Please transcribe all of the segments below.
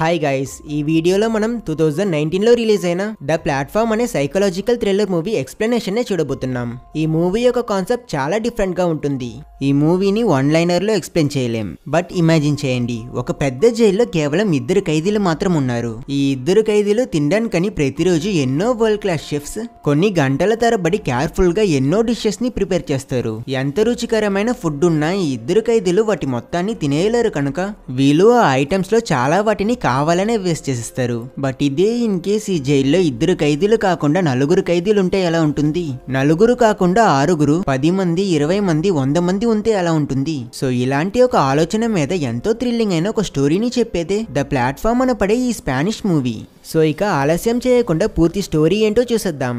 hi guys ఈ వీడియోలో మనం టూ థౌజండ్ నైన్టీన్లో రిలీజ్ అయిన ద ప్లాట్ఫామ్ అనే సైకలాజికల్ థ్రిల్లర్ మూవీ ఎక్స్ప్లెనేషన్నే చూడబోతున్నాం ఈ మూవీ యొక్క కాన్సెప్ట్ చాలా డిఫరెంట్గా ఉంటుంది ఈ మూవీని వన్ లైనర్లో ఎక్స్ప్లెయిన్ చేయలేం బట్ ఇమాజిన్ చేయండి ఒక పెద్ద జైల్లో కేవలం ఇద్దరు ఖైదీలు మాత్రం ఉన్నారు ఈ ఇద్దరు ఖైదీలు తినడానికని ప్రతిరోజు ఎన్నో వరల్డ్ క్లాస్ షెఫ్స్ కొన్ని గంటల తరబడి కేర్ఫుల్గా ఎన్నో డిషెస్ని ప్రిపేర్ చేస్తారు ఎంత రుచికరమైన ఫుడ్ ఉన్నా ఈ ఇద్దరు ఖైదీలు వాటి మొత్తాన్ని తినేయలేరు కనుక వీళ్ళు ఆ ఐటమ్స్లో చాలా వాటిని కావాలనే వేస్ట్ చేసేస్తారు బట్ ఇదే ఇన్ కేస్ ఈ జైల్లో ఇద్దరు ఖైదీలు కాకుండా నలుగురు ఖైదీలు ఉంటే ఎలా ఉంటుంది నలుగురు కాకుండా ఆరుగురు పది మంది ఇరవై మంది వంద మంది ఉంటే ఎలా ఉంటుంది సో ఇలాంటి ఒక ఆలోచన మీద ఎంతో థ్రిల్లింగ్ అయిన ఒక స్టోరీని చెప్పేదే ద ప్లాట్ఫామ్ అనపడే పడే ఈ స్పానిష్ మూవీ సో ఇక ఆలస్యం చేయకుండా పూర్తి స్టోరీ ఏంటో చూసేద్దాం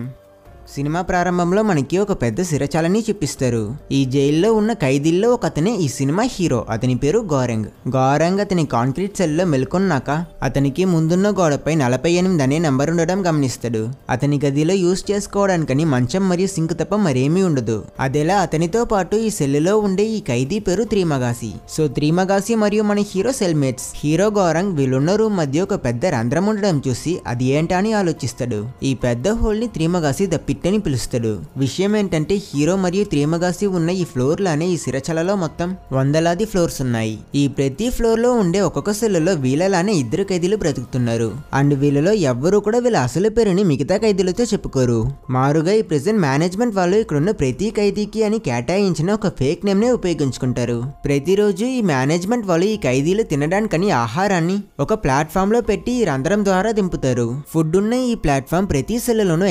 సినిమా ప్రారంభంలో మనకి ఒక పెద్ద సిరచాలని చూపిస్తారు ఈ జైల్లో ఉన్న ఖైదీల్లో ఒక అతనే ఈ సినిమా హీరో అతని పేరు గోరంగ్ గోరంగ్ అతని కాంక్రీట్ సెల్లో మెలుకున్నాక అతనికి ముందున్న గోడపై నలభై ఎనిమిది అనే నెంబర్ ఉండడం గమనిస్తాడు అతని గదిలో యూజ్ చేసుకోవడానికని మంచం మరియు సింక్ తప్ప మరేమీ ఉండదు అదేలా అతనితో పాటు ఈ సెల్లులో ఉండే ఈ ఖైదీ పేరు త్రీమగాసి సో త్రీమగాసి మరియు మన హీరో సెల్మేట్స్ హీరో గోరంగ్ వీళ్ళున్న రూమ్ మధ్య ఒక పెద్ద రంధ్రం ఉండడం చూసి అది ఏంటా అని ఆలోచిస్తాడు ఈ పెద్ద హోల్ని త్రీమగాసి దప్పి వ్యక్తిని పిలుస్తాడు విషయం ఏంటంటే హీరో మరియు త్రేమగాసి ఉన్న ఈ ఫ్లోర్ లోనే ఈ సిరచలలో మొత్తం వందలాది ఫ్లోర్స్ ఉన్నాయి ఈ ప్రతి ఫ్లోర్లో ఉండే ఒక్కొక్క సెల్లులో వీళ్ళలానే ఇద్దరు ఖైదీలు బ్రతుకుతున్నారు అండ్ వీళ్ళలో ఎవ్వరూ కూడా వీళ్ళ అసలు పేరుని మిగతా ఖైదీలతో చెప్పుకోరు మారుగా ఈ ప్రెసెంట్ మేనేజ్మెంట్ వాళ్ళు ఇక్కడున్న ప్రతి ఖైదీకి అని కేటాయించిన ఒక ఫేక్ నేమ్ నే ఉపయోగించుకుంటారు ప్రతిరోజు ఈ మేనేజ్మెంట్ వాళ్ళు ఈ ఖైదీలు తినడానికని ఆహారాన్ని ఒక ప్లాట్ఫామ్ లో పెట్టి ఈ రంధ్రం ద్వారా దింపుతారు ఫుడ్ ఉన్న ఈ ప్లాట్ఫామ్ ప్రతి సెల్లులోనూ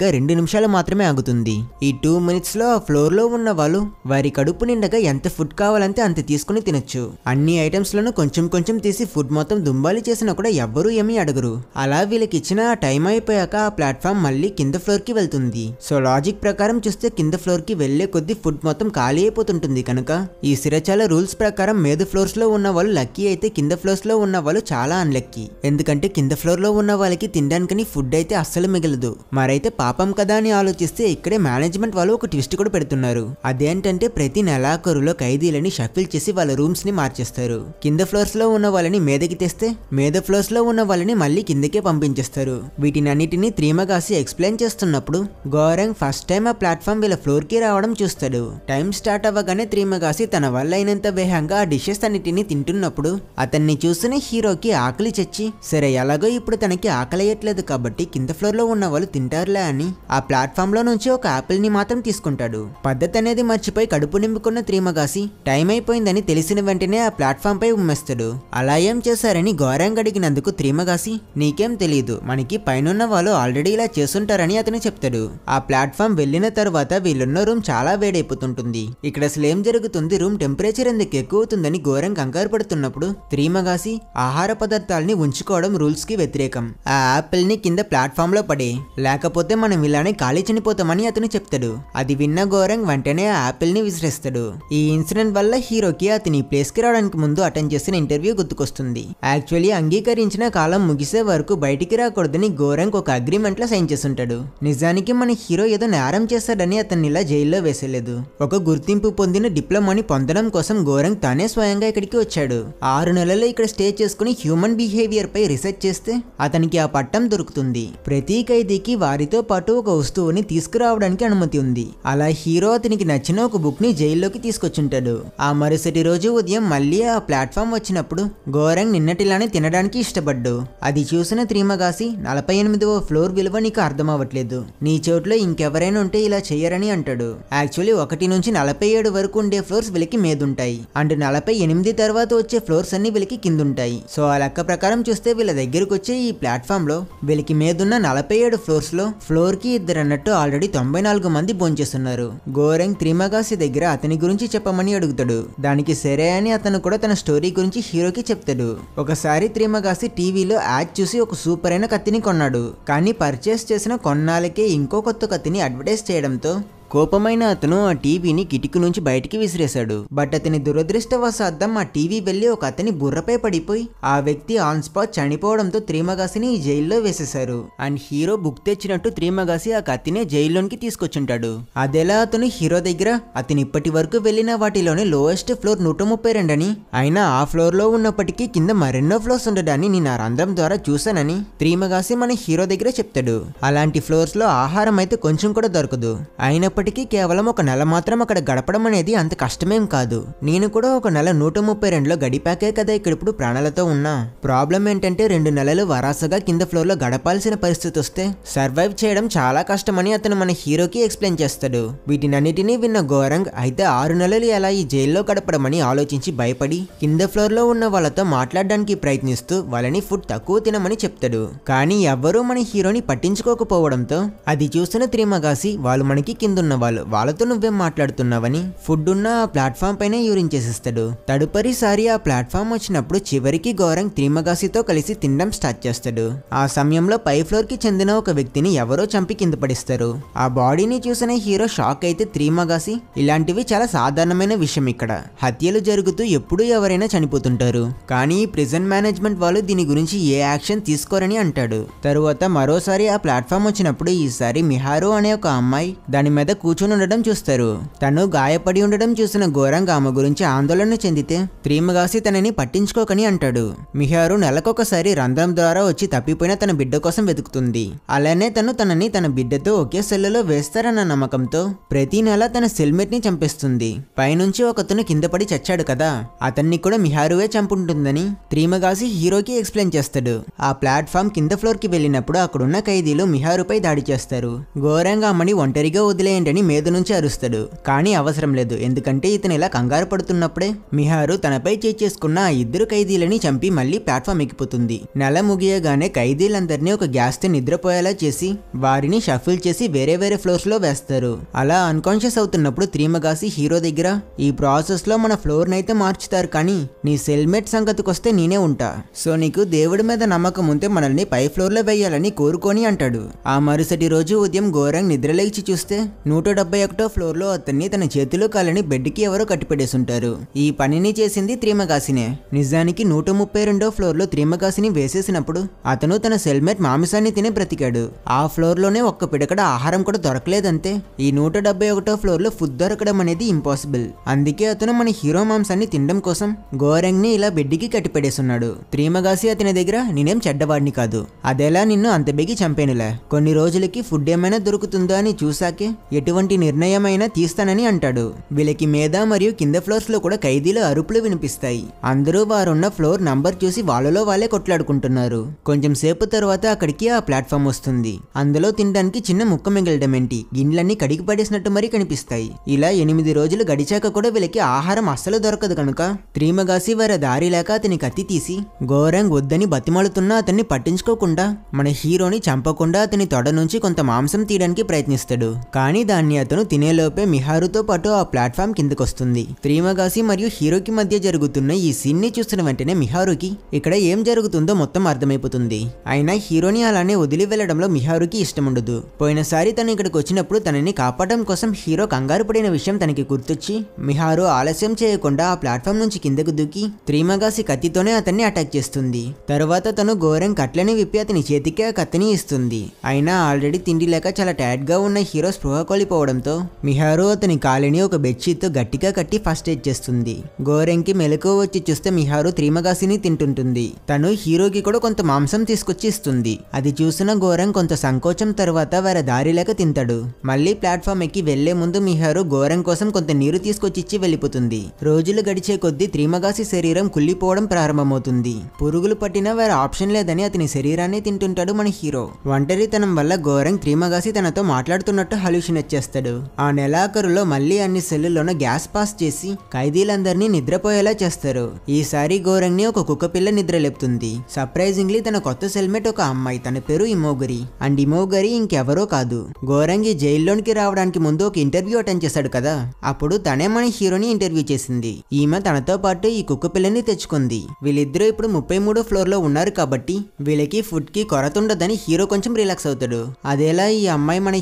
గా రెండు నిమిషాలు నిమిషాలు మాత్రమే ఆగుతుంది ఈ టూ మినిట్స్లో ఫ్లోర్లో ఉన్న వాళ్ళు వారి కడుపు నిండగా ఎంత ఫుడ్ కావాలంటే అంత తీసుకుని తినచ్చు అన్ని ఐటమ్స్లను కొంచెం కొంచెం తీసి ఫుడ్ మొత్తం దుంబాలి చేసినా కూడా ఎవ్వరూ ఏమీ అడగరు అలా వీళ్ళకి ఇచ్చిన టైం అయిపోయాక ఆ ప్లాట్ఫామ్ మళ్ళీ కింద ఫ్లోర్కి వెళ్తుంది సో లాజిక్ ప్రకారం చూస్తే కింద ఫ్లోర్కి వెళ్లే కొద్దీ ఫుడ్ మొత్తం ఖాళీ అయిపోతుంటుంది కనుక ఈ సిరచాల రూల్స్ ప్రకారం మీద ఫ్లోర్స్లో ఉన్న వాళ్ళు లక్కీ అయితే కింద ఫ్లోర్స్లో ఉన్న వాళ్ళు చాలా అన్లక్కీ ఎందుకంటే కింద ఫ్లోర్లో ఉన్న వాళ్ళకి తినడానికని ఫుడ్ అయితే అస్సలు మిగలదు మరైతే పాపం కదా అని ఆలోచిస్తే ఇక్కడే మేనేజ్మెంట్ వాళ్ళు ఒక ట్విస్ట్ కూడా పెడుతున్నారు అదేంటంటే ప్రతి నెలాఖరులో ఖైదీలని షఫిల్ చేసి వాళ్ళ రూమ్స్ ని మార్చేస్తారు కింద ఫ్లోర్స్ లో ఉన్న వాళ్ళని మీదకి తెస్తే మీద ఫ్లోర్స్ లో ఉన్న వాళ్ళని మళ్ళీ కిందకే పంపించేస్తారు వీటిని వీటినన్నిటిని త్రీమగాసి ఎక్స్ప్లెయిన్ చేస్తున్నప్పుడు గౌరంగ్ ఫస్ట్ టైం ఆ ప్లాట్ఫామ్ వీళ్ళ ఫ్లోర్ కి రావడం చూస్తాడు టైం స్టార్ట్ అవ్వగానే త్రీమగాసి తన వల్ల అయినంత వేగంగా ఆ డిషెస్ అన్నిటిని తింటున్నప్పుడు అతన్ని చూసిన హీరోకి ఆకలి చచ్చి సరే ఎలాగో ఇప్పుడు తనకి ఆకలి అయ్యట్లేదు కాబట్టి కింద ఫ్లోర్ లో ఉన్న వాళ్ళు తింటారులే అని ఆ ప్లాట్ఫామ్లో నుంచి ఒక యాపిల్ని మాత్రం తీసుకుంటాడు పద్ధతి అనేది మర్చిపోయి కడుపు నింపుకున్న త్రీమగాసి టైం అయిపోయిందని తెలిసిన వెంటనే ఆ ప్లాట్ఫామ్పై ఉమ్మేస్తాడు అలా ఏం చేశారని ఘోరంగా అడిగినందుకు త్రీమగాసి నీకేం తెలియదు మనకి పైనున్న వాళ్ళు ఆల్రెడీ ఇలా చేస్తుంటారని అతను చెప్తాడు ఆ ప్లాట్ఫామ్ వెళ్ళిన తర్వాత వీళ్ళున్న రూమ్ చాలా వేడైపోతుంటుంది ఇక్కడ అసలు ఏం జరుగుతుంది రూమ్ టెంపరేచర్ ఎందుకు ఎక్కువవుతుందని ఘోరం కంగారు పడుతున్నప్పుడు త్రీమగాసి ఆహార పదార్థాలని ఉంచుకోవడం రూల్స్ కి వ్యతిరేకం ఆ యాపిల్ ని కింద ప్లాట్ఫామ్ లో పడే లేకపోతే మనం ఇలానే కానీ ఖాళీ చనిపోతామని అతను చెప్తాడు అది విన్న గోరంగ్ వెంటనే ఆపిల్ ని విసిరేస్తాడు ఈ ఇన్సిడెంట్ వల్ల హీరోకి అతని ప్లేస్ కి రావడానికి ముందు అటెండ్ చేసిన ఇంటర్వ్యూ గుర్తుకొస్తుంది యాక్చువల్లీ అంగీకరించిన కాలం ముగిసే వరకు బయటికి రాకూడదని గోరంగ్ ఒక అగ్రిమెంట్ లో సైన్ చేసి ఉంటాడు నిజానికి మన హీరో ఏదో నేరం చేశాడని అతన్ని ఇలా జైల్లో వేసేలేదు ఒక గుర్తింపు పొందిన డిప్లొమాని పొందడం కోసం గోరంగ్ తానే స్వయంగా ఇక్కడికి వచ్చాడు ఆరు నెలలు ఇక్కడ స్టే చేసుకుని హ్యూమన్ బిహేవియర్ పై రీసెర్చ్ చేస్తే అతనికి ఆ పట్టం దొరుకుతుంది ప్రతి ఖైదీకి వారితో పాటు ఒక వస్తువుని తీసుకురావడానికి అనుమతి ఉంది అలా హీరో అతనికి నచ్చిన ఒక బుక్ ని జైల్లోకి తీసుకొచ్చుంటాడు ఆ మరుసటి రోజు ఉదయం మళ్ళీ ఆ ప్లాట్ఫామ్ వచ్చినప్పుడు గోరంగ్ నిన్నటిలానే తినడానికి ఇష్టపడ్డు అది చూసిన త్రీమగాసి నలభై ఎనిమిదవ ఫ్లోర్ విలువ నీకు అర్థమవ్వట్లేదు నీ చోట్లో ఇంకెవరైనా ఉంటే ఇలా చేయరని అంటాడు యాక్చువల్లీ ఒకటి నుంచి నలభై ఏడు వరకు ఉండే ఫ్లోర్స్ వీళ్ళకి మీదుంటాయి అండ్ నలభై ఎనిమిది తర్వాత వచ్చే ఫ్లోర్స్ అన్ని వీళ్ళకి కిందుంటాయి సో ఆ లెక్క ప్రకారం చూస్తే వీళ్ళ దగ్గరకు వచ్చే ఈ ప్లాట్ఫామ్ లో వీళ్ళకి మీదున్న నలభై ఏడు ఫ్లోర్స్ లో ఫ్లోర్ కి ఇద్దరు ఇద్దరు అన్నట్టు ఆల్రెడీ తొంభై నాలుగు మంది భోంచేస్తున్నారు గోరెంగ్ త్రిమగాసి దగ్గర అతని గురించి చెప్పమని అడుగుతాడు దానికి సరే అని అతను కూడా తన స్టోరీ గురించి హీరోకి చెప్తాడు ఒకసారి త్రిమగాసి టీవీలో యాడ్ చూసి ఒక సూపర్ అయిన కత్తిని కొన్నాడు కానీ పర్చేస్ చేసిన కొన్నాళ్ళకే ఇంకో కొత్త కత్తిని అడ్వర్టైజ్ చేయడంతో కోపమైన అతను ఆ టీవీని కిటికీ నుంచి బయటికి విసిరేశాడు బట్ అతని దురదృష్టవశాద్దం ఆ టీవీ వెళ్ళి ఒక అతని బుర్రపై పడిపోయి ఆ వ్యక్తి ఆన్ స్పాట్ చనిపోవడంతో త్రీమగాసిని ఈ జైల్లో వేసేశారు అండ్ హీరో బుక్ తెచ్చినట్టు త్రీమగాసి ఆ కత్తినే జైల్లోనికి తీసుకొచ్చుంటాడు అదెలా అతను హీరో దగ్గర అతను ఇప్పటి వరకు వెళ్ళిన వాటిలోనే లోయెస్ట్ ఫ్లోర్ నూట ముప్పై రెండని అయినా ఆ ఫ్లోర్లో ఉన్నప్పటికీ కింద మరెన్నో ఫ్లోర్స్ ఉండడాన్ని నేను ఆ రంధ్రం ద్వారా చూశానని త్రీమగాసి మన హీరో దగ్గర చెప్తాడు అలాంటి ఫ్లోర్స్లో ఆహారం అయితే కొంచెం కూడా దొరకదు అయినప్పటికీ అయినప్పటికీ కేవలం ఒక నెల మాత్రం అక్కడ గడపడం అనేది అంత కష్టమేం కాదు నేను కూడా ఒక నెల నూట ముప్పై రెండులో గడిపాకే కదా ఇక్కడ ఇప్పుడు ప్రాణాలతో ఉన్నా ప్రాబ్లం ఏంటంటే రెండు నెలలు వరాసగా కింద ఫ్లోర్లో గడపాల్సిన పరిస్థితి వస్తే సర్వైవ్ చేయడం చాలా కష్టమని అతను మన హీరోకి ఎక్స్ప్లెయిన్ చేస్తాడు వీటినన్నిటినీ విన్న గోరంగ్ అయితే ఆరు నెలలు ఎలా ఈ జైల్లో గడపడమని ఆలోచించి భయపడి కింద ఫ్లోర్లో ఉన్న వాళ్ళతో మాట్లాడడానికి ప్రయత్నిస్తూ వాళ్ళని ఫుడ్ తక్కువ తినమని చెప్తాడు కానీ ఎవ్వరూ మన హీరోని పట్టించుకోకపోవడంతో అది చూసిన త్రిమగాసి వాళ్ళు మనకి కిందున్నారు ఉన్న వాళ్ళు వాళ్ళతో నువ్వేం మాట్లాడుతున్నావని ఫుడ్ ఉన్న ఆ ప్లాట్ఫామ్ పైనే యూరించేసిస్తాడు తదుపరిసారి ఆ ప్లాట్ఫామ్ వచ్చినప్పుడు చివరికి గౌరంగ్ త్రిమగాసితో కలిసి తినడం స్టార్ట్ చేస్తాడు ఆ సమయంలో పై ఫ్లోర్ కి చెందిన ఒక వ్యక్తిని ఎవరో చంపి కింద పడిస్తారు ఆ బాడీని చూసిన హీరో షాక్ అయితే త్రీమగాసి ఇలాంటివి చాలా సాధారణమైన విషయం ఇక్కడ హత్యలు జరుగుతూ ఎప్పుడూ ఎవరైనా చనిపోతుంటారు కానీ ప్రిజెంట్ మేనేజ్మెంట్ వాళ్ళు దీని గురించి ఏ యాక్షన్ తీసుకోరని అంటాడు తరువాత మరోసారి ఆ ప్లాట్ఫామ్ వచ్చినప్పుడు ఈసారి మిహారు అనే ఒక అమ్మాయి దాని మీద కూర్చుని ఉండడం చూస్తారు తను గాయపడి ఉండడం చూసిన ఘోరంగ ఆమె గురించి ఆందోళన చెందితే ప్రేమగాసి తనని పట్టించుకోకని అంటాడు మిహారు నెలకొకసారి రంధ్రం ద్వారా వచ్చి తప్పిపోయిన తన బిడ్డ కోసం వెతుకుతుంది అలానే తను తనని తన బిడ్డతో ఒకే సెల్లులో వేస్తారన్న నమ్మకంతో ప్రతి నెల తన సెల్మెట్ ని చంపేస్తుంది పైనుంచి ఒకతను కింద పడి చచ్చాడు కదా అతన్ని కూడా మిహారువే చంపుంటుందని త్రీమగాసి హీరోకి ఎక్స్ప్లెయిన్ చేస్తాడు ఆ ప్లాట్ఫామ్ కింద ఫ్లోర్ కి వెళ్ళినప్పుడు అక్కడున్న ఖైదీలు మిహారుపై దాడి చేస్తారు ఘోరంగా అమ్మని ఒంటరిగా వదిలేయని ఏంటని మీద నుంచి అరుస్తాడు కానీ అవసరం లేదు ఎందుకంటే ఇతను ఇలా కంగారు పడుతున్నప్పుడే మిహారు తనపై చేసుకున్న ఆ ఇద్దరు ఖైదీలని చంపి మళ్ళీ ప్లాట్ఫామ్ ఎక్కిపోతుంది నెల ముగియగానే ఖైదీలందరినీ ఒక గ్యాస్తో నిద్రపోయేలా చేసి వారిని షఫిల్ చేసి వేరే వేరే ఫ్లోర్స్లో వేస్తారు అలా అన్కాన్షియస్ అవుతున్నప్పుడు త్రీమగాసి హీరో దగ్గర ఈ ప్రాసెస్లో మన ఫ్లోర్ని అయితే మార్చుతారు కానీ నీ సెల్మేట్ సంగతికి వస్తే నేనే ఉంటా సో నీకు దేవుడి మీద నమ్మకం ఉంటే మనల్ని పై ఫ్లోర్లో వేయాలని కోరుకొని అంటాడు ఆ మరుసటి రోజు ఉదయం ఘోరంగ్ నిద్రలేచి చూస్తే నూట డెబ్బై ఒకటో ఫ్లోర్లో అతన్ని తన చేతిలో కాలని బెడ్కి ఎవరో కట్టిపడేసుంటారు ఈ పనిని చేసింది త్రీమగాసినే నిజానికి నూట ముప్పై రెండో ఫ్లోర్లో త్రీమగాసిని వేసేసినప్పుడు అతను తన సెల్మేట్ మాంసాన్ని తినే బ్రతికాడు ఆ ఫ్లోర్లోనే ఒక్క పిడకడ ఆహారం కూడా దొరకలేదంతే ఈ నూట డెబ్బై ఒకటో ఫ్లోర్లో ఫుడ్ దొరకడం అనేది ఇంపాసిబుల్ అందుకే అతను మన హీరో మాంసాన్ని తినడం కోసం గోరంగ్ని ఇలా బెడ్డికి కట్టిపడేసున్నాడు త్రీమగాసి అతని దగ్గర నేనేం చెడ్డవాడిని కాదు అదేలా నిన్ను అంత బెగి చంపేనులే కొన్ని రోజులకి ఫుడ్ ఏమైనా దొరుకుతుందో అని చూసాకే ఎటువంటి నిర్ణయమైనా తీస్తానని అంటాడు వీళ్ళకి మీద మరియు కింద ఫ్లోర్స్ లో కూడా ఖైదీల అరుపులు వినిపిస్తాయి అందరూ వారున్న ఫ్లోర్ నంబర్ చూసి వాళ్ళలో వాళ్ళే కొట్లాడుకుంటున్నారు కొంచెం సేపు తర్వాత అక్కడికి ఆ ప్లాట్ఫామ్ వస్తుంది అందులో తినడానికి చిన్న ముక్క మిగలడం ఏంటి గిన్నెలన్నీ కడిగి పడేసినట్టు మరీ కనిపిస్తాయి ఇలా ఎనిమిది రోజులు గడిచాక కూడా వీళ్ళకి ఆహారం అస్సలు దొరకదు కనుక త్రీమగాసి వారి దారి లేక అతని కత్తి తీసి గోరంగ్ వద్దని బతిమాలుతున్నా అతన్ని పట్టించుకోకుండా మన హీరోని చంపకుండా అతని తొడ నుంచి కొంత మాంసం తీయడానికి ప్రయత్నిస్తాడు కానీ దాన్ని అతను తినేలోపే మిహారుతో పాటు ఆ ప్లాట్ఫామ్ కిందకొస్తుంది ప్రేమగాసి మరియు హీరోకి మధ్య జరుగుతున్న ఈ ని చూసిన వెంటనే మిహారుకి ఇక్కడ ఏం జరుగుతుందో మొత్తం అర్థమైపోతుంది అయినా హీరోని అలానే వదిలి వెళ్లడంలో మిహారుకి ఇష్టం ఉండదు పోయినసారి తను ఇక్కడికి వచ్చినప్పుడు తనని కాపాడడం కోసం హీరో కంగారు పడిన విషయం తనకి గుర్తొచ్చి మిహారు ఆలస్యం చేయకుండా ఆ ప్లాట్ఫామ్ నుంచి కిందకు దూకి త్రీమగాసి కత్తితోనే అతన్ని అటాక్ చేస్తుంది తర్వాత తను ఘోరం కట్లని విప్పి అతని చేతికి ఆ కత్తిని ఇస్తుంది అయినా ఆల్రెడీ తిండి లేక చాలా గా ఉన్న హీరో స్పృహ కాలిపోవడంతో మిహారు అతని కాలిని ఒక బెడ్షీట్తో గట్టిగా కట్టి ఫస్ట్ ఎయిడ్ చేస్తుంది గోరెంకి మెలకువ వచ్చి చూస్తే మిహారు త్రిమగాసిని తింటుంటుంది తను హీరోకి కూడా కొంత మాంసం తీసుకొచ్చి ఇస్తుంది అది చూసిన గోరం కొంత సంకోచం తర్వాత వారి దారిలేక తింటాడు మళ్ళీ ప్లాట్ఫామ్ ఎక్కి వెళ్లే ముందు మిహారు గోరం కోసం కొంత నీరు తీసుకొచ్చిచ్చి వెళ్ళిపోతుంది రోజులు గడిచే కొద్దీ త్రిమగాసి శరీరం కుళ్ళిపోవడం ప్రారంభమవుతుంది పురుగులు పట్టినా వారి ఆప్షన్ లేదని అతని శరీరాన్ని తింటుంటాడు మన హీరో ఒంటరితనం వల్ల గోరం త్రిమగాసి తనతో మాట్లాడుతున్నట్టు హలుషన్ చేస్తాడు ఆ నెలాఖరులో మళ్ళీ అన్ని సెల్లుల్లోనూ గ్యాస్ పాస్ చేసి ఖైదీలందరినీ నిద్రపోయేలా చేస్తారు ఈసారి గోరంగ్ ని ఒక కుక్కపిల్ల నిద్ర లేపుతుంది సర్ప్రైజింగ్లీ తన కొత్త సెల్మేట్ ఒక అమ్మాయి తన పేరు ఇమోగరి అండ్ ఇమోగరి ఇంకెవరో కాదు గోరంగి జైల్లోనికి రావడానికి ముందు ఒక ఇంటర్వ్యూ అటెండ్ చేశాడు కదా అప్పుడు తనే మన హీరోని ఇంటర్వ్యూ చేసింది ఈమె తనతో పాటు ఈ కుక్క పిల్లని తెచ్చుకుంది వీళ్ళిద్దరూ ఇప్పుడు ముప్పై మూడో ఫ్లోర్ లో ఉన్నారు కాబట్టి వీళ్ళకి ఫుడ్ కి కొరత ఉండదని హీరో కొంచెం రిలాక్స్ అవుతాడు అదేలా ఈ అమ్మాయి మన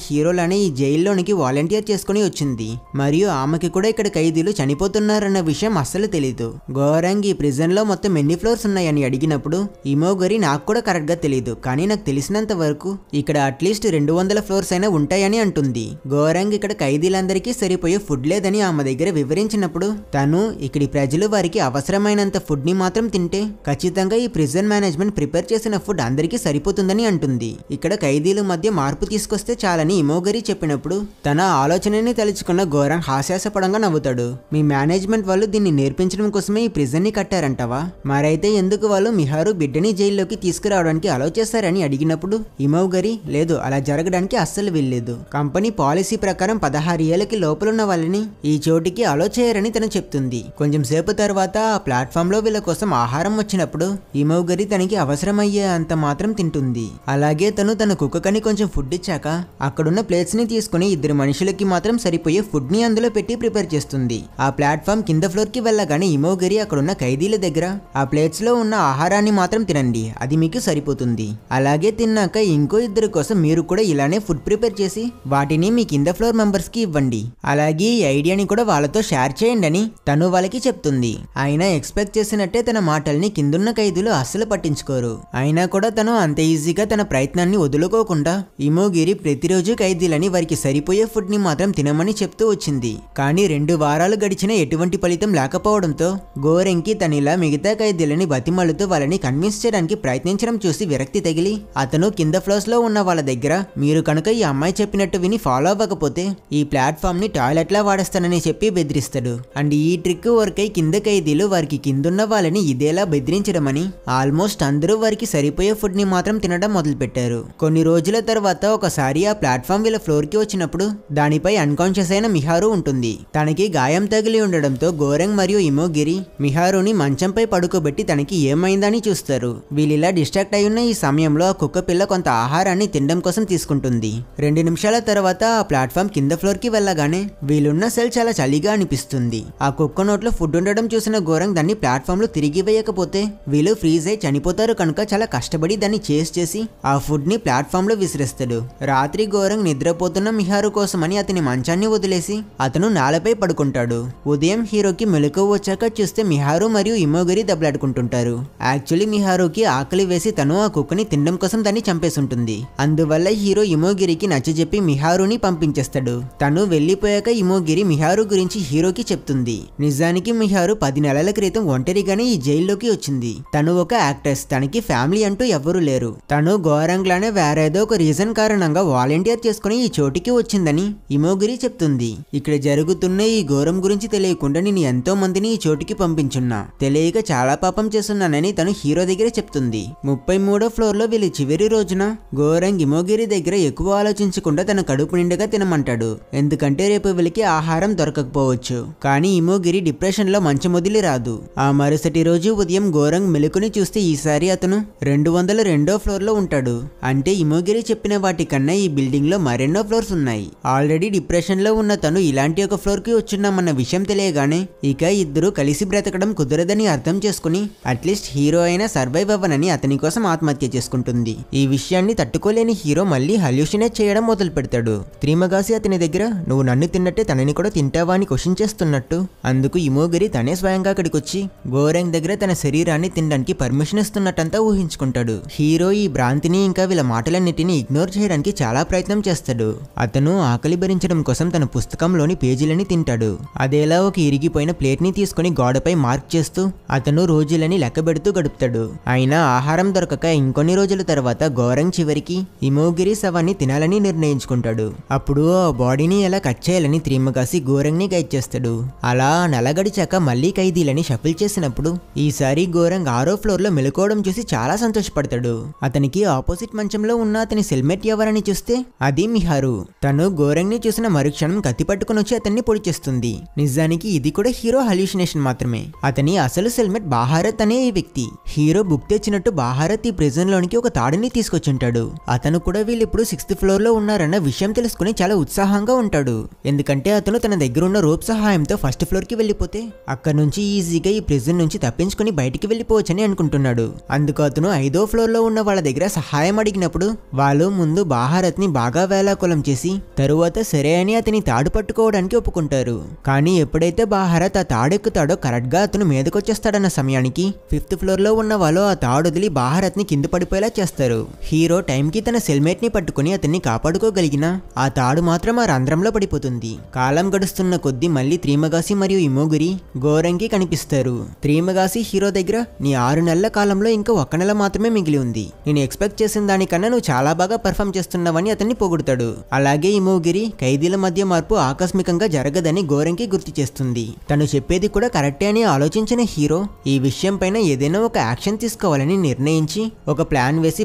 అనే ఈ జైల్లో ఉద్యమానికి వాలంటీర్ చేసుకుని వచ్చింది మరియు ఆమెకి కూడా ఇక్కడ ఖైదీలు చనిపోతున్నారన్న విషయం అస్సలు తెలీదు గోరంగ్ ఈ ప్రిజన్లో మొత్తం ఎన్ని ఫ్లోర్స్ ఉన్నాయని అడిగినప్పుడు ఇమోగరి నాకు కూడా కరెక్ట్గా తెలియదు కానీ నాకు తెలిసినంత వరకు ఇక్కడ అట్లీస్ట్ రెండు వందల ఫ్లోర్స్ అయినా ఉంటాయని అంటుంది గోరంగ్ ఇక్కడ ఖైదీలందరికీ సరిపోయే ఫుడ్ లేదని ఆమె దగ్గర వివరించినప్పుడు తను ఇక్కడి ప్రజలు వారికి అవసరమైనంత ఫుడ్ని మాత్రం తింటే ఖచ్చితంగా ఈ ప్రిజన్ మేనేజ్మెంట్ ప్రిపేర్ చేసిన ఫుడ్ అందరికీ సరిపోతుందని అంటుంది ఇక్కడ ఖైదీల మధ్య మార్పు తీసుకొస్తే చాలని ఇమోగరి చెప్పినప్పుడు తన ఆలోచనని తలుచుకున్న గోరంగ్ హాస్యాసపడంగా నవ్వుతాడు మీ మేనేజ్మెంట్ వాళ్ళు దీన్ని నేర్పించడం కోసమే ఈ ప్రిజన్ని కట్టారంటవా మరైతే ఎందుకు వాళ్ళు మిహారు బిడ్డని జైల్లోకి తీసుకురావడానికి అలో చేస్తారని అడిగినప్పుడు ఇమౌ గరి లేదు అలా జరగడానికి అస్సలు వెళ్ళలేదు కంపెనీ పాలసీ ప్రకారం పదహారు ఏళ్ళకి లోపలున్న వాళ్ళని ఈ చోటికి అలో చేయరని తను చెప్తుంది కొంచెం సేపు తర్వాత ఆ ప్లాట్ఫామ్ లో వీళ్ళ కోసం ఆహారం వచ్చినప్పుడు ఇమౌ గరి తనకి అవసరమయ్యే అంత మాత్రం తింటుంది అలాగే తను తన కుక్కకని కొంచెం ఫుడ్ ఇచ్చాక అక్కడున్న ప్లేట్స్ ని తీసుకుని ఇద్దరు మనుషులకి మాత్రం సరిపోయే ఫుడ్ని అందులో పెట్టి ప్రిపేర్ చేస్తుంది ఆ ప్లాట్ఫామ్ కింద ఫ్లోర్కి వెళ్ళగానే ఇమోగిరి అక్కడున్న ఖైదీల దగ్గర ఆ ప్లేట్స్లో ఉన్న ఆహారాన్ని మాత్రం తినండి అది మీకు సరిపోతుంది అలాగే తిన్నాక ఇంకో ఇద్దరు కోసం మీరు కూడా ఇలానే ఫుడ్ ప్రిపేర్ చేసి వాటిని మీ కింద ఫ్లోర్ మెంబర్స్ కి ఇవ్వండి అలాగే ఈ ఐడియాని కూడా వాళ్ళతో షేర్ చేయండి అని తను వాళ్ళకి చెప్తుంది ఆయన ఎక్స్పెక్ట్ చేసినట్టే తన మాటల్ని కిందున్న ఖైదీలు అస్సలు పట్టించుకోరు అయినా కూడా తను అంత ఈజీగా తన ప్రయత్నాన్ని వదులుకోకుండా ఇమోగిరి ప్రతిరోజు ఖైదీలని వారికి సరి చెడిపోయే ఫుడ్ని మాత్రం తినమని చెప్తూ వచ్చింది కానీ రెండు వారాలు గడిచిన ఎటువంటి ఫలితం లేకపోవడంతో గోరెంకి తనిలా ఇలా మిగతా ఖైదీలని బతిమలుతూ వాళ్ళని కన్విన్స్ చేయడానికి ప్రయత్నించడం చూసి విరక్తి తగిలి అతను కింద ఫ్లోర్స్లో ఉన్న వాళ్ళ దగ్గర మీరు కనుక ఈ అమ్మాయి చెప్పినట్టు విని ఫాలో అవ్వకపోతే ఈ ప్లాట్ఫామ్ని టాయిలెట్లా వాడేస్తానని చెప్పి బెదిరిస్తాడు అండ్ ఈ ట్రిక్ వర్క్ అయి కింద ఖైదీలు వారికి కిందున్న వాళ్ళని ఇదేలా బెదిరించడమని ఆల్మోస్ట్ అందరూ వారికి సరిపోయే ఫుడ్ని మాత్రం తినడం మొదలుపెట్టారు కొన్ని రోజుల తర్వాత ఒకసారి ఆ ప్లాట్ఫామ్ వీళ్ళ ఫ్లోర్కి వచ్చిన లేచినప్పుడు దానిపై అన్కాన్షియస్ అయిన మిహారు ఉంటుంది తనకి గాయం తగిలి ఉండడంతో గోరెంగ్ మరియు ఇమోగిరి మిహారుని మంచంపై పడుకోబెట్టి తనకి ఏమైందని చూస్తారు వీళ్ళిలా డిస్ట్రాక్ట్ అయి ఉన్న ఈ సమయంలో ఆ కుక్క పిల్ల కొంత ఆహారాన్ని తినడం కోసం తీసుకుంటుంది రెండు నిమిషాల తర్వాత ఆ ప్లాట్ఫామ్ కింద ఫ్లోర్ కి వెళ్ళగానే వీలున్న సెల్ చాలా చలిగా అనిపిస్తుంది ఆ కుక్క నోట్లో ఫుడ్ ఉండడం చూసిన గోరంగ్ దాన్ని లో తిరిగి వేయకపోతే వీళ్ళు ఫ్రీజ్ అయి చనిపోతారు కనుక చాలా కష్టపడి దాన్ని చేసి చేసి ఆ ప్లాట్ఫామ్ లో విసిరేస్తాడు రాత్రి గోరంగ్ నిద్రపోతున్న మిహార్ షికారు కోసమని అతని మంచాన్ని వదిలేసి అతను నేలపై పడుకుంటాడు ఉదయం హీరోకి మెలకు వచ్చాక చూస్తే మిహారు మరియు ఇమోగరి దెబ్బలాడుకుంటుంటారు యాక్చువల్లీ మిహారుకి ఆకలి వేసి తను ఆ కుక్కని తినడం కోసం దాన్ని చంపేసుంటుంది అందువల్ల హీరో ఇమోగిరికి నచ్చజెప్పి మిహారుని పంపించేస్తాడు తను వెళ్ళిపోయాక ఇమోగిరి మిహారు గురించి హీరోకి చెప్తుంది నిజానికి మిహారు పది నెలల క్రితం ఒంటరిగానే ఈ జైల్లోకి వచ్చింది తను ఒక యాక్ట్రెస్ తనకి ఫ్యామిలీ అంటూ ఎవ్వరూ లేరు తను గోరంగ్లానే వేరేదో ఒక రీజన్ కారణంగా వాలంటీర్ చేసుకుని ఈ చోటికి వచ్చి వచ్చిందని ఇమోగిరి చెప్తుంది ఇక్కడ జరుగుతున్న ఈ ఘోరం గురించి తెలియకుండా నేను ఎంతో మందిని ఈ చోటుకి పంపించున్నా తెలియక చాలా పాపం చేస్తున్నానని తను హీరో దగ్గర చెప్తుంది ముప్పై మూడో ఫ్లోర్ లో వీళ్ళు చివరి రోజున ఘోరం ఇమోగిరి దగ్గర ఎక్కువ ఆలోచించకుండా తన కడుపు నిండుగా తినమంటాడు ఎందుకంటే రేపు వీళ్ళకి ఆహారం దొరకకపోవచ్చు కానీ ఇమోగిరి డిప్రెషన్ లో మంచి మొదలి రాదు ఆ మరుసటి రోజు ఉదయం ఘోరంగ్ మెలుకుని చూస్తే ఈసారి అతను రెండు వందల రెండో ఫ్లోర్ లో ఉంటాడు అంటే ఇమోగిరి చెప్పిన వాటికన్నా ఈ బిల్డింగ్ లో మరెన్నో ఫ్లోర్స్ ఉన్నాయి ఉన్నాయి ఆల్రెడీ లో ఉన్న తను ఇలాంటి ఒక ఫ్లోర్ కి వచ్చున్నామన్న విషయం తెలియగానే ఇక ఇద్దరు కలిసి బ్రతకడం కుదరదని అర్థం చేసుకుని అట్లీస్ట్ హీరో అయిన సర్వైవ్ అవ్వనని అతని కోసం ఆత్మహత్య చేసుకుంటుంది ఈ విషయాన్ని తట్టుకోలేని హీరో మళ్ళీ హల్యూషనే చేయడం మొదలు పెడతాడు త్రిమగాసి అతని దగ్గర నువ్వు నన్ను తిన్నట్టే తనని కూడా తింటావా అని క్వశ్చన్ చేస్తున్నట్టు అందుకు ఇమోగిరి తనే స్వయంగా అక్కడికి వచ్చి గోరంగ్ దగ్గర తన శరీరాన్ని తినడానికి పర్మిషన్ ఇస్తున్నట్టంతా ఊహించుకుంటాడు హీరో ఈ భ్రాంతిని ఇంకా వీళ్ళ మాటలన్నిటిని ఇగ్నోర్ చేయడానికి చాలా ప్రయత్నం చేస్తాడు అతను తను ఆకలి భరించడం కోసం తన పుస్తకంలోని పేజీలని తింటాడు అదేలా ఒక ఇరిగిపోయిన ప్లేట్ని తీసుకుని గోడపై మార్క్ చేస్తూ అతను రోజులని లెక్కబెడుతూ గడుపుతాడు అయినా ఆహారం దొరకక ఇంకొన్ని రోజుల తర్వాత గౌరంగ్ చివరికి ఇమోగిరి శవాన్ని తినాలని నిర్ణయించుకుంటాడు అప్పుడు ఆ బాడీని ఎలా కట్ చేయాలని త్రిమ్మగాసి గోరంగ్ని గైడ్ చేస్తాడు అలా నెల గడిచాక మళ్ళీ ఖైదీలని షఫిల్ చేసినప్పుడు ఈసారి గోరంగ్ ఆరో ఫ్లోర్లో మెలుకోవడం చూసి చాలా సంతోషపడతాడు అతనికి ఆపోజిట్ మంచంలో ఉన్న అతని సెల్మెట్ ఎవరని చూస్తే అది మిహారు తను అతను గోరంగ్ని చూసిన మరుక్షణం కత్తి పట్టుకుని వచ్చి అతన్ని పొడి చేస్తుంది నిజానికి ఇది కూడా హీరో హల్యూషినేషన్ మాత్రమే అతని అసలు సెల్మెట్ బాహారత్ అనే ఈ వ్యక్తి హీరో బుక్ తెచ్చినట్టు బాహారత్ ఈ ప్రిజన్ లోనికి ఒక తాడుని తీసుకొచ్చుంటాడు అతను కూడా వీళ్ళు ఇప్పుడు సిక్స్త్ ఫ్లోర్ లో ఉన్నారన్న విషయం తెలుసుకుని చాలా ఉత్సాహంగా ఉంటాడు ఎందుకంటే అతను తన దగ్గర ఉన్న రోప్ సహాయంతో ఫస్ట్ ఫ్లోర్ కి వెళ్ళిపోతే అక్కడ నుంచి ఈజీగా ఈ ప్రిజన్ నుంచి తప్పించుకుని బయటికి వెళ్ళిపోవచ్చని అనుకుంటున్నాడు అందుకు అతను ఐదో ఫ్లోర్ లో ఉన్న వాళ్ళ దగ్గర సహాయం అడిగినప్పుడు వాళ్ళు ముందు బాహారత్ ని బాగా వేలాకులం చేసి తరువాత సరే అని అతని తాడు పట్టుకోవడానికి ఒప్పుకుంటారు కానీ ఎప్పుడైతే బాహారత్ ఆ తాడెక్కుతాడో కరెక్ట్గా అతను మీదకొచ్చేస్తాడన్న సమయానికి ఫిఫ్త్ ఫ్లోర్లో ఉన్న వాళ్ళు ఆ తాడు వదిలి ని కింద పడిపోయేలా చేస్తారు హీరో టైంకి తన ని పట్టుకుని అతన్ని కాపాడుకోగలిగిన ఆ తాడు మాత్రం ఆ రంధ్రంలో పడిపోతుంది కాలం గడుస్తున్న కొద్దీ మళ్ళీ త్రీమగాసి మరియు ఇమోగురి ఘోరంకి కనిపిస్తారు త్రీమగాసి హీరో దగ్గర నీ ఆరు నెలల కాలంలో ఇంకా ఒక్క నెల మాత్రమే మిగిలి ఉంది నేను ఎక్స్పెక్ట్ చేసిన దానికన్నా నువ్వు చాలా బాగా పర్ఫామ్ చేస్తున్నావని అతన్ని పొగుడుతాడు అలాగే అలాగే ఈ మూగిరి ఖైదీల మధ్య మార్పు ఆకస్మికంగా జరగదని గోరంకి గుర్తు చేస్తుంది తను చెప్పేది కూడా కరెక్టే అని ఆలోచించిన హీరో ఈ విషయంపైన ఏదైనా ఒక యాక్షన్ తీసుకోవాలని నిర్ణయించి ఒక ప్లాన్ వేసి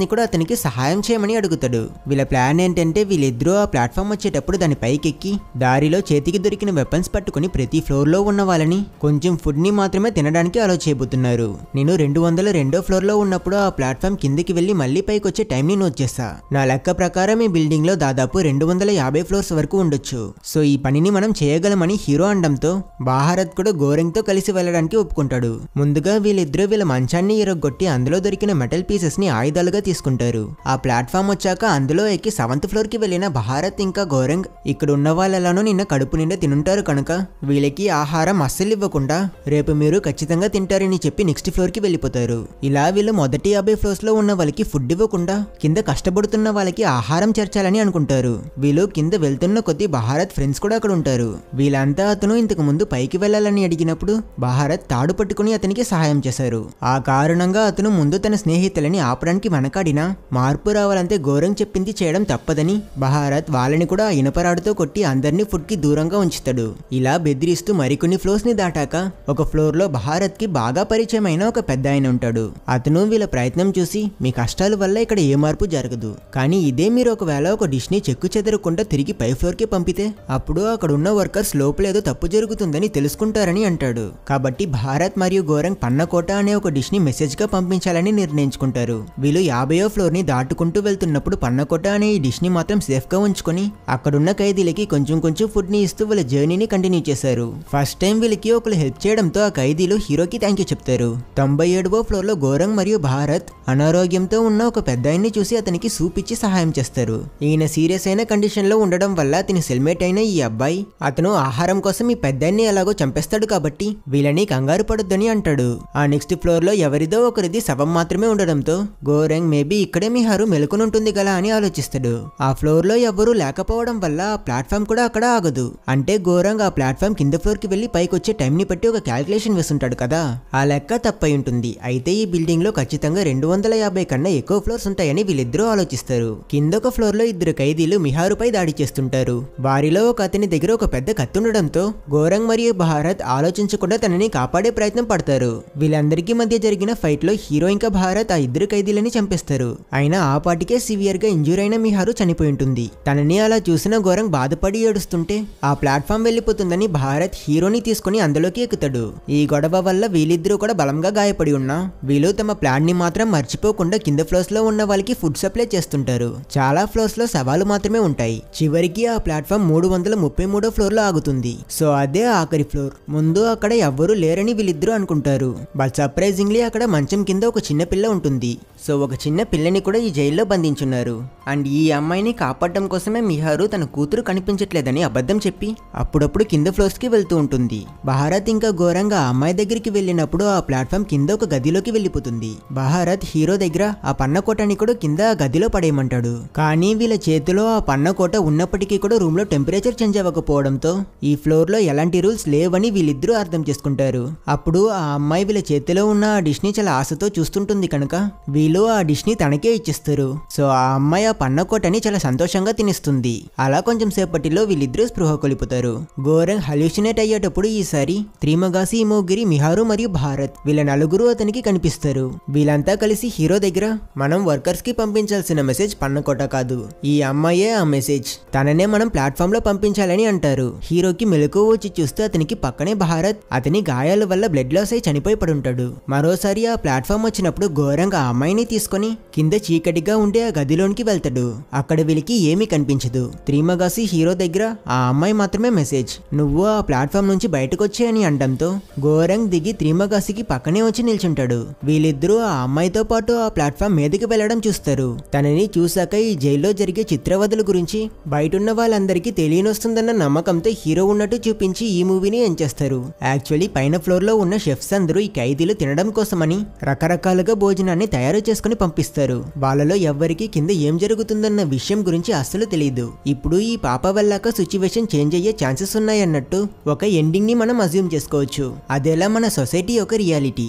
ని కూడా అతనికి సహాయం చేయమని అడుగుతాడు వీళ్ళ ప్లాన్ ఏంటంటే వీళ్ళిద్దరూ ఆ ప్లాట్ఫామ్ వచ్చేటప్పుడు దాని పైకెక్కి దారిలో చేతికి దొరికిన వెపన్స్ పట్టుకుని ప్రతి ఫ్లోర్లో ఉన్న వాళ్ళని కొంచెం ఫుడ్ని మాత్రమే తినడానికి అలో చేయబోతున్నారు నేను రెండు వందల రెండో ఫ్లోర్లో ఉన్నప్పుడు ఆ ప్లాట్ఫామ్ కిందికి వెళ్ళి మళ్ళీ పైకి వచ్చే ని నోట్ చేశా నా లెక్క ప్రకారం ఈ బిల్డింగ్ లో దాదాపు రెండు వందల యాభై ఫ్లోర్స్ వరకు ఉండొచ్చు సో ఈ పనిని మనం చేయగలమని హీరో అండంతో భారత్ కూడా గోరెంగ్తో కలిసి వెళ్ళడానికి ఒప్పుకుంటాడు ముందుగా వీళ్ళిద్దరూ వీళ్ళ మంచాన్ని ఇరగొట్టి అందులో దొరికిన మెటల్ పీసెస్ ని ఆయుధాలుగా తీసుకుంటారు ఆ ప్లాట్ఫామ్ వచ్చాక అందులో ఎక్కి సెవెంత్ ఫ్లోర్ కి వెళ్ళిన భారత్ ఇంకా గోరెంగ్ ఇక్కడ ఉన్న వాళ్ళలోనూ నిన్న కడుపు నిండా తినుంటారు కనుక వీళ్ళకి ఆహారం అస్సలు ఇవ్వకుండా రేపు మీరు ఖచ్చితంగా తింటారని చెప్పి నెక్స్ట్ ఫ్లోర్ కి వెళ్ళిపోతారు ఇలా వీళ్ళు మొదటి యాభై ఫ్లోర్స్ లో ఉన్న వాళ్ళకి ఫుడ్ ఇవ్వకుండా కింద కష్టపడుతున్న వాళ్ళకి ఆహారం చేర్చాలని అనుకుంటారు వీళ్ళు కింద వెళ్తున్న కొద్ది భారత్ ఫ్రెండ్స్ కూడా అక్కడ ఉంటారు వీళ్ళంతా అతను ఇంతకు ముందు పైకి వెళ్ళాలని అడిగినప్పుడు భారత్ తాడు పట్టుకుని అతనికి సహాయం చేశారు ఆ కారణంగా అతను ముందు తన స్నేహితులని ఆపడానికి వెనకాడినా మార్పు రావాలంటే ఘోరం చెప్పింది చేయడం తప్పదని భారత్ వాళ్ళని కూడా ఇనపరాడుతో కొట్టి అందరినీ కి దూరంగా ఉంచుతాడు ఇలా బెదిరిస్తూ మరికొన్ని ఫ్లోర్స్ని దాటాక ఒక ఫ్లోర్లో భారత్కి బాగా పరిచయమైన ఒక పెద్ద ఆయన ఉంటాడు అతను వీళ్ళ ప్రయత్నం చూసి మీ కష్టాల వల్ల ఇక్కడ ఏ మార్పు జరగదు కానీ ఇదే మీరు ఒకవేళ ఒక డిష్ ని చెక్ చెక్కు చెదరకుండా తిరిగి పై ఫ్లోర్కి పంపితే అప్పుడు అక్కడ ఉన్న వర్కర్స్ లోపలేదో తప్పు జరుగుతుందని తెలుసుకుంటారని అంటాడు కాబట్టి భారత్ మరియు గోరంగ్ పన్నకోట అనే ఒక డిష్ని మెసేజ్గా పంపించాలని నిర్ణయించుకుంటారు వీళ్ళు యాభయో ఫ్లోర్ని దాటుకుంటూ వెళ్తున్నప్పుడు పన్నకోట అనే ఈ డిష్ని మాత్రం సేఫ్గా ఉంచుకొని అక్కడున్న ఖైదీలకి కొంచెం కొంచెం ఫుడ్ని ఇస్తూ వాళ్ళ జర్నీని కంటిన్యూ చేశారు ఫస్ట్ టైం వీళ్ళకి ఒకరు హెల్ప్ చేయడంతో ఆ ఖైదీలు హీరోకి థ్యాంక్ యూ చెప్తారు తొంభై ఏడవో ఫ్లోర్లో గోరంగ్ మరియు భారత్ అనారోగ్యంతో ఉన్న ఒక పెద్దాయన్ని చూసి అతనికి సూపిచ్చి సహాయం చేస్తారు ఈయన సీరియస్ కండిషన్ కండిషన్లో ఉండడం వల్ల అతని సెల్మేట్ అయిన ఈ అబ్బాయి అతను ఆహారం కోసం ఈ పెద్దాన్ని ఎలాగో చంపేస్తాడు కాబట్టి వీళ్ళని కంగారు పడొద్దని అంటాడు ఆ నెక్స్ట్ ఫ్లోర్ లో ఎవరిదో ఒకరిది శవం మాత్రమే ఉండడంతో గోరెంగ్ మేబీ ఇక్కడే మిహారు ఉంటుంది గలా అని ఆలోచిస్తాడు ఆ ఫ్లోర్ లో ఎవరూ లేకపోవడం వల్ల ఆ ప్లాట్ఫామ్ కూడా అక్కడ ఆగదు అంటే గోరంగ్ ఆ ప్లాట్ఫామ్ కింద ఫ్లోర్ కి వెళ్లి పైకి వచ్చే టైం ని బట్టి ఒక క్యాల్కులేషన్ వేస్తుంటాడు కదా ఆ లెక్క తప్పై ఉంటుంది అయితే ఈ బిల్డింగ్ లో ఖచ్చితంగా రెండు వందల యాభై కన్నా ఎక్కువ ఫ్లోర్స్ ఉంటాయని వీళ్ళిద్దరూ ఆలోచిస్తారు కింద ఒక లో ఇద్దరు ఖైదీలు మిహారుపై దాడి చేస్తుంటారు వారిలో ఒక అతని దగ్గర ఒక పెద్ద కత్తుండడంతో గోరంగ్ మరియు భారత్ ఆలోచించకుండా తనని కాపాడే ప్రయత్నం పడతారు వీళ్ళందరికీ మధ్య జరిగిన ఫైట్ లో హీరో ఇంకా భారత్ ఆ ఇద్దరు ఖైదీలని చంపేస్తారు అయినా ఆ పాటికే సివియర్ గా ఇంజూర్ అయిన మిహారు చనిపోయి ఉంటుంది తనని అలా చూసిన గోరంగ్ బాధపడి ఏడుస్తుంటే ఆ ప్లాట్ఫామ్ వెళ్ళిపోతుందని భారత్ హీరోని తీసుకుని అందులోకి ఎక్కుతాడు ఈ గొడవ వల్ల వీళ్ళిద్దరూ కూడా బలంగా గాయపడి ఉన్నా వీళ్ళు తమ ప్లాన్ ని మాత్రం మర్చిపోకుండా కింద ఫ్లోర్స్ లో ఉన్న వాళ్ళకి ఫుడ్ సప్లై చేస్తుంటారు చాలా ఫ్లోర్స్ లో సవాలు మాత్రమే మాత్రమే ఉంటాయి చివరికి ఆ ప్లాట్ఫామ్ మూడు వందల ముప్పై మూడో ఫ్లోర్ లో ఆగుతుంది సో అదే ఆఖరి ఫ్లోర్ ముందు అక్కడ ఎవ్వరూ లేరని వీళ్ళిద్దరూ అనుకుంటారు బట్ సర్ప్రైజింగ్లీ అక్కడ మంచం కింద ఒక చిన్న పిల్ల ఉంటుంది సో ఒక చిన్న పిల్లని కూడా ఈ జైల్లో బంధించున్నారు అండ్ ఈ అమ్మాయిని కాపాడడం కోసమే మిహారు తన కూతురు కనిపించట్లేదని అబద్ధం చెప్పి అప్పుడప్పుడు కింద ఫ్లోర్స్కి వెళ్తూ ఉంటుంది భారత్ ఇంకా ఘోరంగా అమ్మాయి దగ్గరికి వెళ్ళినప్పుడు ఆ ప్లాట్ఫామ్ కింద ఒక గదిలోకి వెళ్ళిపోతుంది భారత్ హీరో దగ్గర ఆ పన్నకోటాన్ని కూడా కింద గదిలో పడేయమంటాడు కానీ వీళ్ళ చేతిలో ఆ కోట ఉన్నప్పటికీ కూడా రూమ్లో టెంపరేచర్ చేంజ్ అవ్వకపోవడంతో ఈ ఫ్లోర్లో ఎలాంటి రూల్స్ లేవని వీళ్ళిద్దరూ అర్థం చేసుకుంటారు అప్పుడు ఆ అమ్మాయి వీళ్ళ చేతిలో ఉన్న ఆ డిష్ని చాలా ఆశతో చూస్తుంటుంది కనుక వీళ్ళు ఆ డిష్ని తనకే ఇచ్చేస్తారు సో ఆ అమ్మాయి ఆ పన్న కోటని చాలా సంతోషంగా తినిస్తుంది అలా కొంచెం సేపటిలో వీళ్ళిద్దరూ స్పృహ కొలుపుతారు గోరంగ్ హల్యూషినేట్ అయ్యేటప్పుడు ఈసారి త్రిమగాసి మోగిరి మిహారు మరియు భారత్ వీళ్ళ నలుగురు అతనికి కనిపిస్తారు వీళ్ళంతా కలిసి హీరో దగ్గర మనం వర్కర్స్ కి పంపించాల్సిన మెసేజ్ పన్నకోట కాదు ఈ అమ్మాయి అయ్యే ఆ మెసేజ్ తననే మనం ప్లాట్ఫామ్ లో పంపించాలని అంటారు హీరోకి మెలకు వచ్చి చూస్తే అతనికి పక్కనే భారత్ అతని గాయాల వల్ల బ్లడ్ లాస్ అయి చనిపోయి పడుంటాడు మరోసారి ఆ ప్లాట్ఫామ్ వచ్చినప్పుడు ఘోరంగా ఆ అమ్మాయిని తీసుకుని కింద చీకటిగా ఉండే ఆ గదిలోనికి వెళ్తాడు అక్కడ వీళ్ళకి ఏమీ కనిపించదు త్రీమగాసి హీరో దగ్గర ఆ అమ్మాయి మాత్రమే మెసేజ్ నువ్వు ఆ ప్లాట్ఫామ్ నుంచి బయటకు అని అనడంతో ఘోరంగ్ దిగి త్రీమగాసికి పక్కనే వచ్చి నిల్చుంటాడు వీళ్ళిద్దరూ ఆ అమ్మాయితో పాటు ఆ ప్లాట్ఫామ్ మీదకి వెళ్లడం చూస్తారు తనని చూశాక ఈ జైల్లో జరిగే చిత్రవధ కథల గురించి బయటున్న వాళ్ళందరికీ తెలియనొస్తుందన్న నమ్మకంతో హీరో ఉన్నట్టు చూపించి ఈ మూవీని ఎంచేస్తారు యాక్చువల్లీ పైన ఫ్లోర్లో ఉన్న షెఫ్స్ అందరూ ఈ ఖైదీలు తినడం కోసమని రకరకాలుగా భోజనాన్ని తయారు చేసుకుని పంపిస్తారు వాళ్ళలో ఎవ్వరికీ కింద ఏం జరుగుతుందన్న విషయం గురించి అస్సలు తెలియదు ఇప్పుడు ఈ పాప వెళ్ళాక సిచ్యువేషన్ చేంజ్ అయ్యే ఛాన్సెస్ ఉన్నాయన్నట్టు ఒక ఎండింగ్ ని మనం అజ్యూమ్ చేసుకోవచ్చు అదేలా మన సొసైటీ ఒక రియాలిటీ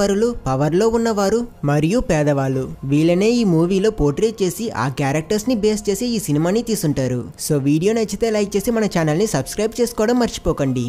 పవర్ పవర్లో ఉన్నవారు మరియు పేదవాళ్ళు వీళ్ళనే ఈ మూవీలో పోర్ట్రేట్ చేసి ఆ క్యారెక్టర్స్ ని బేస్ చేసి ఈ సినిమాని తీసుంటారు సో వీడియో నచ్చితే లైక్ చేసి మన ఛానల్ని సబ్స్క్రైబ్ చేసుకోవడం మర్చిపోకండి